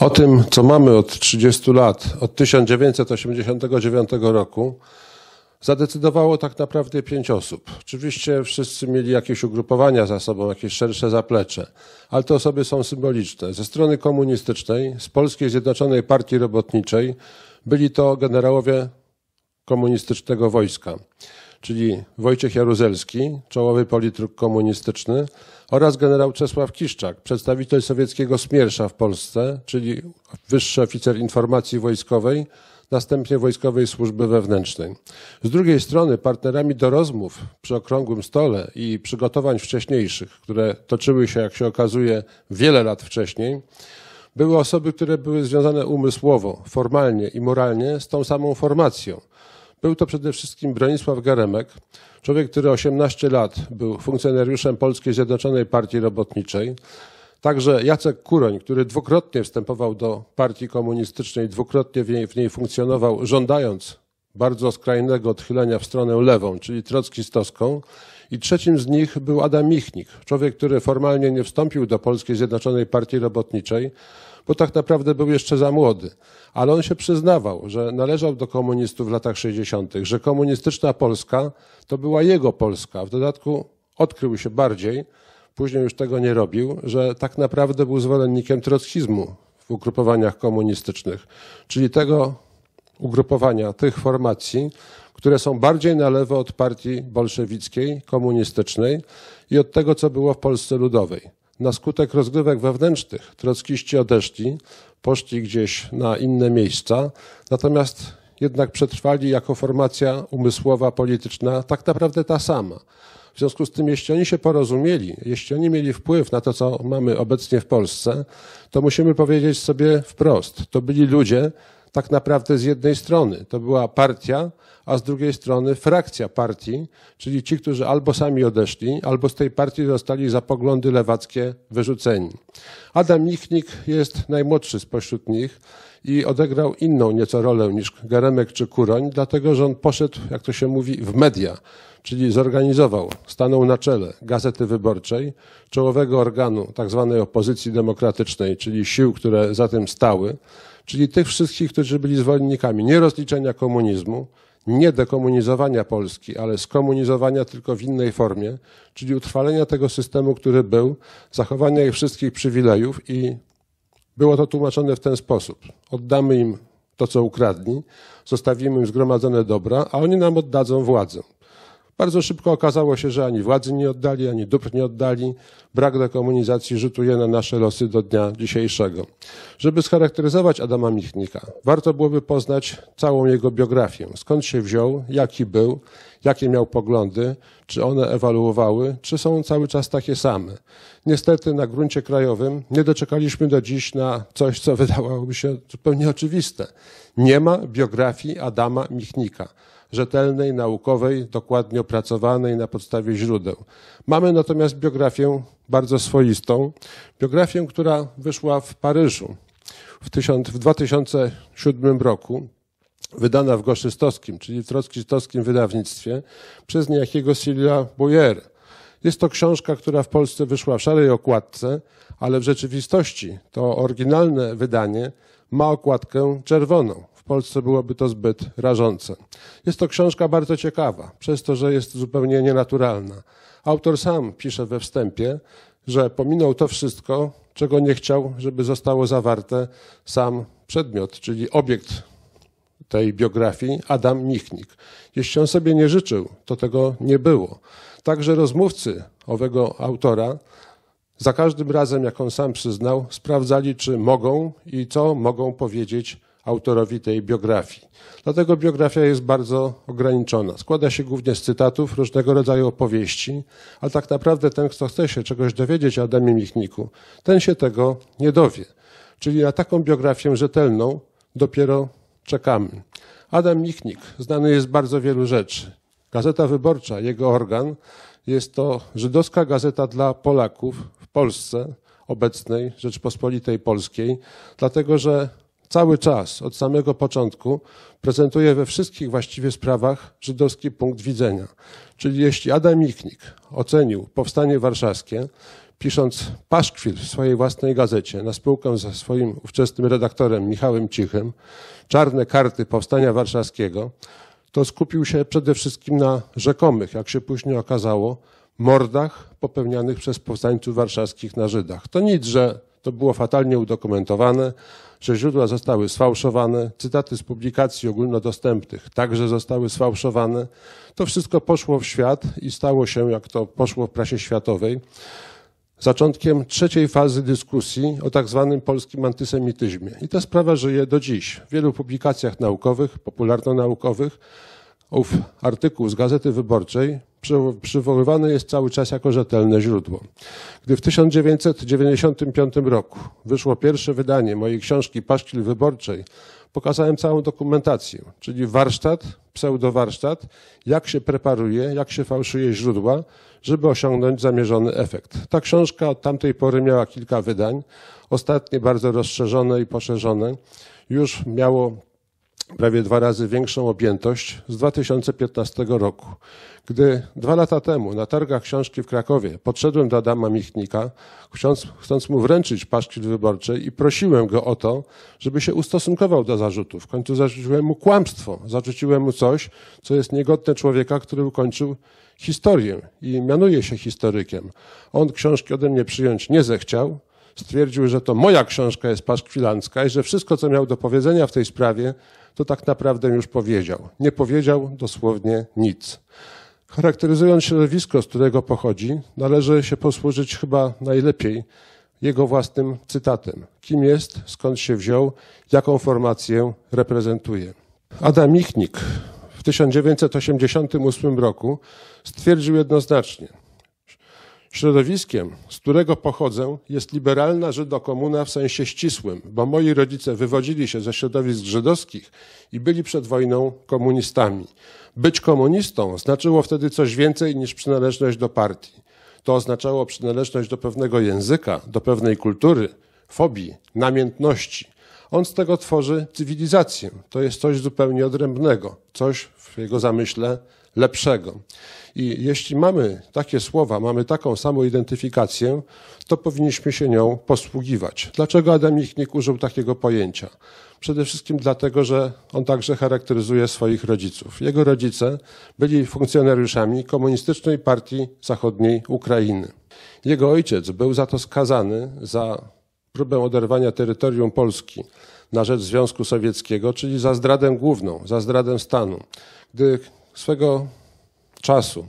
O tym, co mamy od 30 lat, od 1989 roku, zadecydowało tak naprawdę pięć osób. Oczywiście wszyscy mieli jakieś ugrupowania za sobą, jakieś szersze zaplecze, ale te osoby są symboliczne. Ze strony komunistycznej, z Polskiej Zjednoczonej Partii Robotniczej byli to generałowie komunistycznego wojska, czyli Wojciech Jaruzelski, czołowy polityk komunistyczny, oraz generał Czesław Kiszczak, przedstawiciel sowieckiego Smiersza w Polsce, czyli wyższy oficer informacji wojskowej, następnie Wojskowej Służby Wewnętrznej. Z drugiej strony partnerami do rozmów przy okrągłym stole i przygotowań wcześniejszych, które toczyły się, jak się okazuje, wiele lat wcześniej, były osoby, które były związane umysłowo, formalnie i moralnie z tą samą formacją. Był to przede wszystkim Bronisław Garemek, człowiek, który 18 lat był funkcjonariuszem Polskiej Zjednoczonej Partii Robotniczej. Także Jacek Kuroń, który dwukrotnie wstępował do partii komunistycznej, dwukrotnie w niej, w niej funkcjonował, żądając bardzo skrajnego odchylenia w stronę lewą, czyli trockistowską. I trzecim z nich był Adam Michnik, człowiek, który formalnie nie wstąpił do Polskiej Zjednoczonej Partii Robotniczej, bo tak naprawdę był jeszcze za młody. Ale on się przyznawał, że należał do komunistów w latach 60., że komunistyczna Polska to była jego Polska. W dodatku odkrył się bardziej, później już tego nie robił, że tak naprawdę był zwolennikiem trockizmu w ugrupowaniach komunistycznych, czyli tego ugrupowania, tych formacji, które są bardziej na lewo od partii bolszewickiej, komunistycznej i od tego, co było w Polsce Ludowej. Na skutek rozgrywek wewnętrznych trockiści odeszli, poszli gdzieś na inne miejsca, natomiast jednak przetrwali jako formacja umysłowa, polityczna, tak naprawdę ta sama. W związku z tym, jeśli oni się porozumieli, jeśli oni mieli wpływ na to, co mamy obecnie w Polsce, to musimy powiedzieć sobie wprost, to byli ludzie, tak naprawdę z jednej strony. To była partia, a z drugiej strony frakcja partii, czyli ci, którzy albo sami odeszli, albo z tej partii zostali za poglądy lewackie wyrzuceni. Adam Michnik jest najmłodszy spośród nich i odegrał inną nieco rolę niż Geremek czy Kuroń, dlatego że on poszedł, jak to się mówi, w media, czyli zorganizował, stanął na czele Gazety Wyborczej, czołowego organu tzw. Tak opozycji demokratycznej, czyli sił, które za tym stały, czyli tych wszystkich, którzy byli zwolennikami nie rozliczenia komunizmu, nie dekomunizowania Polski, ale skomunizowania tylko w innej formie, czyli utrwalenia tego systemu, który był, zachowania ich wszystkich przywilejów i było to tłumaczone w ten sposób. Oddamy im to, co ukradni, zostawimy im zgromadzone dobra, a oni nam oddadzą władzę. Bardzo szybko okazało się, że ani władzy nie oddali, ani dóbr nie oddali. Brak dekomunizacji rzutuje na nasze losy do dnia dzisiejszego. Żeby scharakteryzować Adama Michnika, warto byłoby poznać całą jego biografię. Skąd się wziął, jaki był, jakie miał poglądy, czy one ewaluowały, czy są cały czas takie same. Niestety na gruncie krajowym nie doczekaliśmy do dziś na coś, co wydawałoby się zupełnie oczywiste. Nie ma biografii Adama Michnika rzetelnej, naukowej, dokładnie opracowanej na podstawie źródeł. Mamy natomiast biografię bardzo swoistą, biografię, która wyszła w Paryżu w, 2007 roku wydana w goszystowskim, czyli w trockistowskim wydawnictwie przez niejakiego Silvia Boyer. Jest to książka, która w Polsce wyszła w szarej okładce, ale w rzeczywistości to oryginalne wydanie ma okładkę czerwoną. W Polsce byłoby to zbyt rażące. Jest to książka bardzo ciekawa, przez to, że jest zupełnie nienaturalna. Autor sam pisze we wstępie, że pominął to wszystko, czego nie chciał, żeby zostało zawarte sam przedmiot, czyli obiekt tej biografii Adam Michnik. Jeśli on sobie nie życzył, to tego nie było. Także rozmówcy owego autora za każdym razem, jak on sam przyznał, sprawdzali, czy mogą i co mogą powiedzieć autorowi tej biografii. Dlatego biografia jest bardzo ograniczona. Składa się głównie z cytatów, różnego rodzaju opowieści, a tak naprawdę ten, kto chce się czegoś dowiedzieć o Adamie Michniku, ten się tego nie dowie. Czyli na taką biografię rzetelną dopiero Czekamy. Adam Michnik znany jest bardzo wielu rzeczy. Gazeta Wyborcza, jego organ, jest to żydowska gazeta dla Polaków w Polsce obecnej Rzeczpospolitej Polskiej, dlatego że cały czas, od samego początku, prezentuje we wszystkich właściwie sprawach żydowski punkt widzenia. Czyli jeśli Adam Michnik ocenił powstanie warszawskie pisząc paszkwil w swojej własnej gazecie na spółkę ze swoim ówczesnym redaktorem Michałem Cichym, Czarne Karty Powstania Warszawskiego, to skupił się przede wszystkim na rzekomych, jak się później okazało, mordach popełnianych przez powstańców warszawskich na Żydach. To nic, że to było fatalnie udokumentowane, że źródła zostały sfałszowane, cytaty z publikacji ogólnodostępnych także zostały sfałszowane. To wszystko poszło w świat i stało się, jak to poszło w prasie światowej, zaczątkiem trzeciej fazy dyskusji o tak zwanym polskim antysemityzmie. I ta sprawa żyje do dziś. W wielu publikacjach naukowych, popularno-naukowych, ów artykuł z Gazety Wyborczej przywoływany jest cały czas jako rzetelne źródło. Gdy w 1995 roku wyszło pierwsze wydanie mojej książki Paszkil Wyborczej pokazałem całą dokumentację, czyli warsztat, pseudowarsztat, jak się preparuje, jak się fałszuje źródła, żeby osiągnąć zamierzony efekt. Ta książka od tamtej pory miała kilka wydań, ostatnie bardzo rozszerzone i poszerzone. Już miało prawie dwa razy większą objętość z 2015 roku. Gdy dwa lata temu na targach książki w Krakowie podszedłem do Adama Michnika, chcąc, chcąc mu wręczyć paszkwil wyborczej i prosiłem go o to, żeby się ustosunkował do zarzutów. W końcu zarzuciłem mu kłamstwo, zarzuciłem mu coś, co jest niegodne człowieka, który ukończył historię i mianuje się historykiem. On książki ode mnie przyjąć nie zechciał, stwierdził, że to moja książka jest paszkwilancka i że wszystko, co miał do powiedzenia w tej sprawie, to tak naprawdę już powiedział. Nie powiedział dosłownie nic. Charakteryzując środowisko, z którego pochodzi, należy się posłużyć chyba najlepiej jego własnym cytatem. Kim jest, skąd się wziął, jaką formację reprezentuje. Adam Michnik w 1988 roku stwierdził jednoznacznie, Środowiskiem, z którego pochodzę, jest liberalna Żydokomuna w sensie ścisłym, bo moi rodzice wywodzili się ze środowisk żydowskich i byli przed wojną komunistami. Być komunistą znaczyło wtedy coś więcej niż przynależność do partii. To oznaczało przynależność do pewnego języka, do pewnej kultury, fobii, namiętności. On z tego tworzy cywilizację. To jest coś zupełnie odrębnego, coś w jego zamyśle lepszego. I jeśli mamy takie słowa, mamy taką samą identyfikację, to powinniśmy się nią posługiwać. Dlaczego Adam Michnik użył takiego pojęcia? Przede wszystkim dlatego, że on także charakteryzuje swoich rodziców. Jego rodzice byli funkcjonariuszami Komunistycznej Partii Zachodniej Ukrainy. Jego ojciec był za to skazany za próbę oderwania terytorium Polski na rzecz Związku Sowieckiego, czyli za zdradę główną, za zdradę stanu. Gdy swego czasu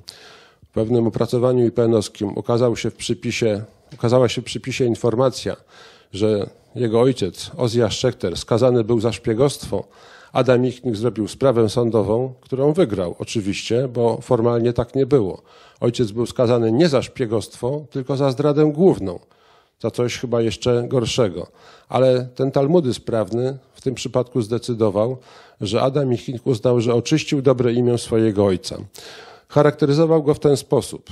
w pewnym opracowaniu IPN-owskim ukazał się w przypisie, ukazała się w przypisie informacja, że jego ojciec, Ozja Szechter, skazany był za szpiegostwo. Adam Michnik zrobił sprawę sądową, którą wygrał, oczywiście, bo formalnie tak nie było. Ojciec był skazany nie za szpiegostwo, tylko za zdradę główną za coś chyba jeszcze gorszego. Ale ten talmudyzm prawny w tym przypadku zdecydował, że Adam Michnik uznał, że oczyścił dobre imię swojego ojca. Charakteryzował go w ten sposób.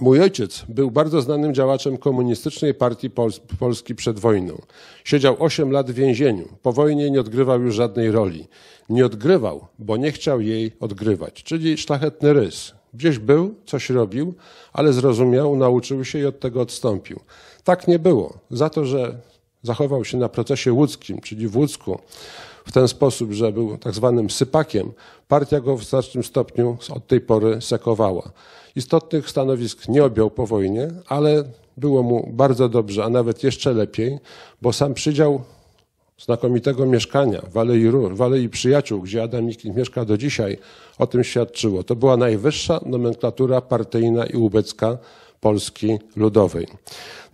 Mój ojciec był bardzo znanym działaczem komunistycznej partii Pols Polski przed wojną. Siedział 8 lat w więzieniu. Po wojnie nie odgrywał już żadnej roli. Nie odgrywał, bo nie chciał jej odgrywać, czyli szlachetny rys. Gdzieś był, coś robił, ale zrozumiał, nauczył się i od tego odstąpił. Tak nie było. Za to, że zachował się na procesie łódzkim, czyli w Łódzku, w ten sposób, że był tak zwanym sypakiem, partia go w znacznym stopniu od tej pory sekowała. Istotnych stanowisk nie objął po wojnie, ale było mu bardzo dobrze, a nawet jeszcze lepiej, bo sam przydział znakomitego mieszkania w Alei Rur, w Alei Przyjaciół, gdzie Adam Mickiewicz mieszka do dzisiaj, o tym świadczyło. To była najwyższa nomenklatura partyjna i ubecka Polski Ludowej.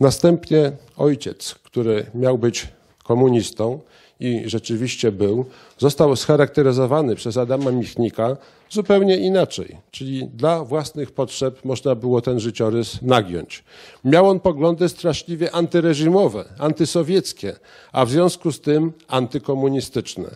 Następnie ojciec, który miał być komunistą i rzeczywiście był, został scharakteryzowany przez Adama Michnika zupełnie inaczej. Czyli dla własnych potrzeb można było ten życiorys nagiąć. Miał on poglądy straszliwie antyreżimowe, antysowieckie, a w związku z tym antykomunistyczne.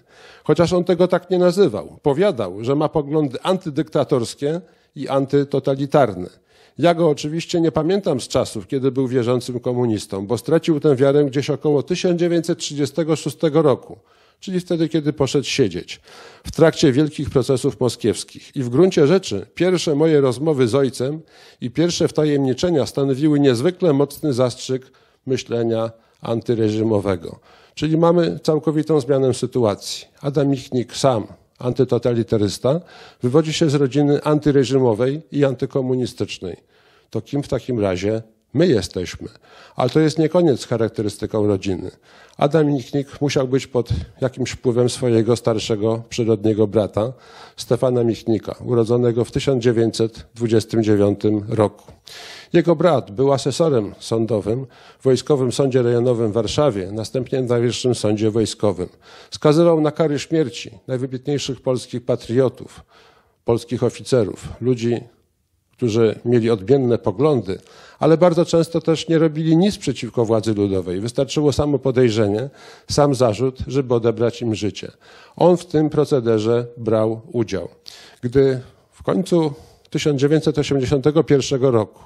Chociaż on tego tak nie nazywał. Powiadał, że ma poglądy antydyktatorskie i antytotalitarne. Ja go oczywiście nie pamiętam z czasów, kiedy był wierzącym komunistą, bo stracił tę wiarę gdzieś około 1936 roku, czyli wtedy, kiedy poszedł siedzieć, w trakcie wielkich procesów moskiewskich. I w gruncie rzeczy pierwsze moje rozmowy z ojcem i pierwsze wtajemniczenia stanowiły niezwykle mocny zastrzyk myślenia antyreżimowego. Czyli mamy całkowitą zmianę sytuacji. Adam Michnik sam antytotalitarysta, wywodzi się z rodziny antyreżimowej i antykomunistycznej. To kim w takim razie My jesteśmy. Ale to jest nie koniec z charakterystyką rodziny. Adam Michnik musiał być pod jakimś wpływem swojego starszego przyrodniego brata, Stefana Michnika, urodzonego w 1929 roku. Jego brat był asesorem sądowym w Wojskowym Sądzie Rejonowym w Warszawie, następnie w Najwyższym Sądzie Wojskowym. Skazywał na kary śmierci najwybitniejszych polskich patriotów, polskich oficerów, ludzi którzy mieli odmienne poglądy, ale bardzo często też nie robili nic przeciwko władzy ludowej. Wystarczyło samo podejrzenie, sam zarzut, żeby odebrać im życie. On w tym procederze brał udział. Gdy w końcu 1981 roku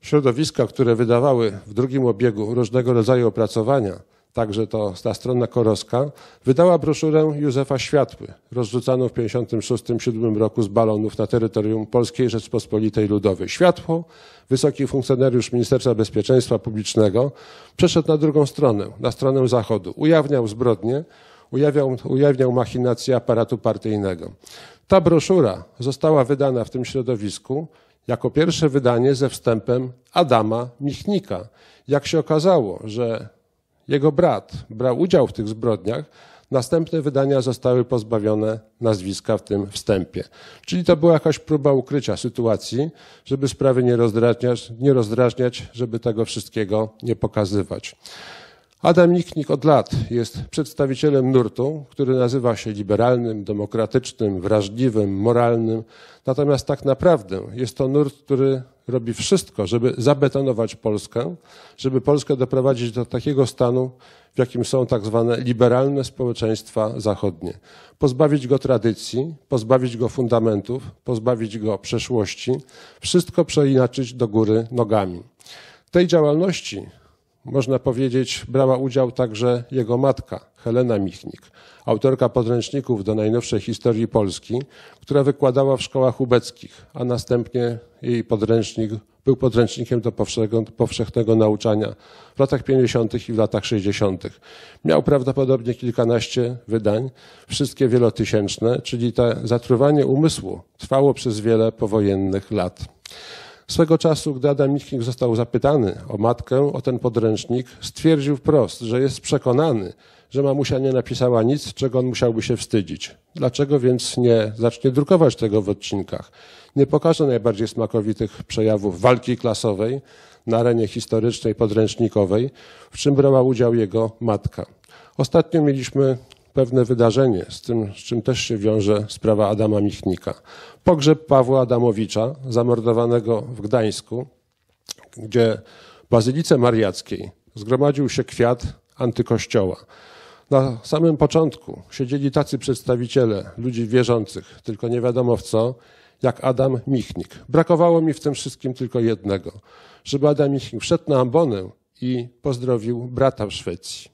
środowiska, które wydawały w drugim obiegu różnego rodzaju opracowania, także to ta strona korowska, wydała broszurę Józefa Światły, rozrzucaną w 1956-1957 roku z balonów na terytorium Polskiej Rzeczpospolitej Ludowej. Światło, wysoki funkcjonariusz Ministerstwa Bezpieczeństwa Publicznego, przeszedł na drugą stronę, na stronę Zachodu. Ujawniał zbrodnie, ujawniał, ujawniał machinacje aparatu partyjnego. Ta broszura została wydana w tym środowisku jako pierwsze wydanie ze wstępem Adama Michnika. Jak się okazało, że jego brat brał udział w tych zbrodniach. Następne wydania zostały pozbawione nazwiska w tym wstępie. Czyli to była jakaś próba ukrycia sytuacji, żeby sprawy nie rozdrażniać, nie rozdrażniać żeby tego wszystkiego nie pokazywać. Adam Niknik od lat jest przedstawicielem nurtu, który nazywa się liberalnym, demokratycznym, wrażliwym, moralnym. Natomiast tak naprawdę jest to nurt, który robi wszystko, żeby zabetonować Polskę, żeby Polskę doprowadzić do takiego stanu, w jakim są tak zwane liberalne społeczeństwa zachodnie. Pozbawić go tradycji, pozbawić go fundamentów, pozbawić go przeszłości, wszystko przeinaczyć do góry nogami. Tej działalności można powiedzieć, brała udział także jego matka, Helena Michnik, autorka podręczników do najnowszej historii Polski, która wykładała w szkołach ubeckich, a następnie jej podręcznik był podręcznikiem do powszechnego, nauczania w latach 50. i w latach 60. Miał prawdopodobnie kilkanaście wydań, wszystkie wielotysięczne, czyli to zatruwanie umysłu trwało przez wiele powojennych lat. Swego czasu, gdy Adam Michnik został zapytany o matkę, o ten podręcznik, stwierdził wprost, że jest przekonany, że mamusia nie napisała nic, czego on musiałby się wstydzić. Dlaczego więc nie zacznie drukować tego w odcinkach? Nie pokaże najbardziej smakowitych przejawów walki klasowej na arenie historycznej, podręcznikowej, w czym brała udział jego matka. Ostatnio mieliśmy pewne wydarzenie, z tym, z czym też się wiąże sprawa Adama Michnika. Pogrzeb Pawła Adamowicza, zamordowanego w Gdańsku, gdzie w Bazylice Mariackiej zgromadził się kwiat antykościoła. Na samym początku siedzieli tacy przedstawiciele ludzi wierzących, tylko nie wiadomo w co, jak Adam Michnik. Brakowało mi w tym wszystkim tylko jednego, żeby Adam Michnik wszedł na ambonę i pozdrowił brata w Szwecji.